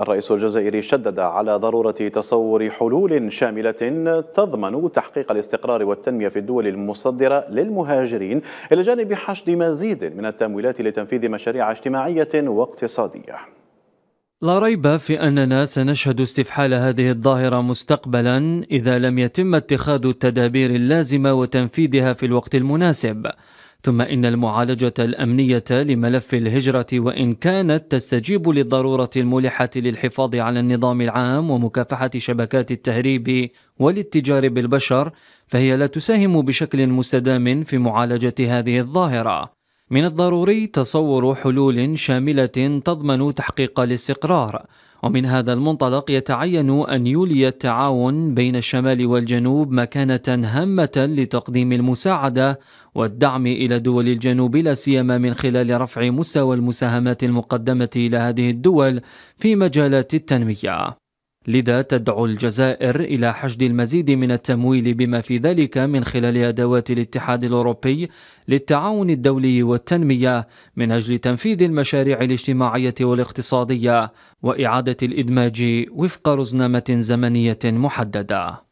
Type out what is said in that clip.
الرئيس الجزائري شدد على ضرورة تصور حلول شاملة تضمن تحقيق الاستقرار والتنمية في الدول المصدرة للمهاجرين إلى جانب حشد مزيد من التمويلات لتنفيذ مشاريع اجتماعية واقتصادية لا ريب في أننا سنشهد استفحال هذه الظاهرة مستقبلا إذا لم يتم اتخاذ التدابير اللازمة وتنفيذها في الوقت المناسب ثم إن المعالجة الأمنية لملف الهجرة وإن كانت تستجيب للضرورة الملحة للحفاظ على النظام العام ومكافحة شبكات التهريب والاتجار بالبشر فهي لا تساهم بشكل مستدام في معالجة هذه الظاهرة من الضروري تصور حلول شاملة تضمن تحقيق الاستقرار ومن هذا المنطلق يتعين أن يولي التعاون بين الشمال والجنوب مكانة هامة لتقديم المساعدة والدعم إلى دول الجنوب لا سيما من خلال رفع مستوى المساهمات المقدمة إلى هذه الدول في مجالات التنمية لذا تدعو الجزائر إلى حشد المزيد من التمويل بما في ذلك من خلال أدوات الاتحاد الأوروبي للتعاون الدولي والتنمية من أجل تنفيذ المشاريع الاجتماعية والاقتصادية وإعادة الإدماج وفق رزنامة زمنية محددة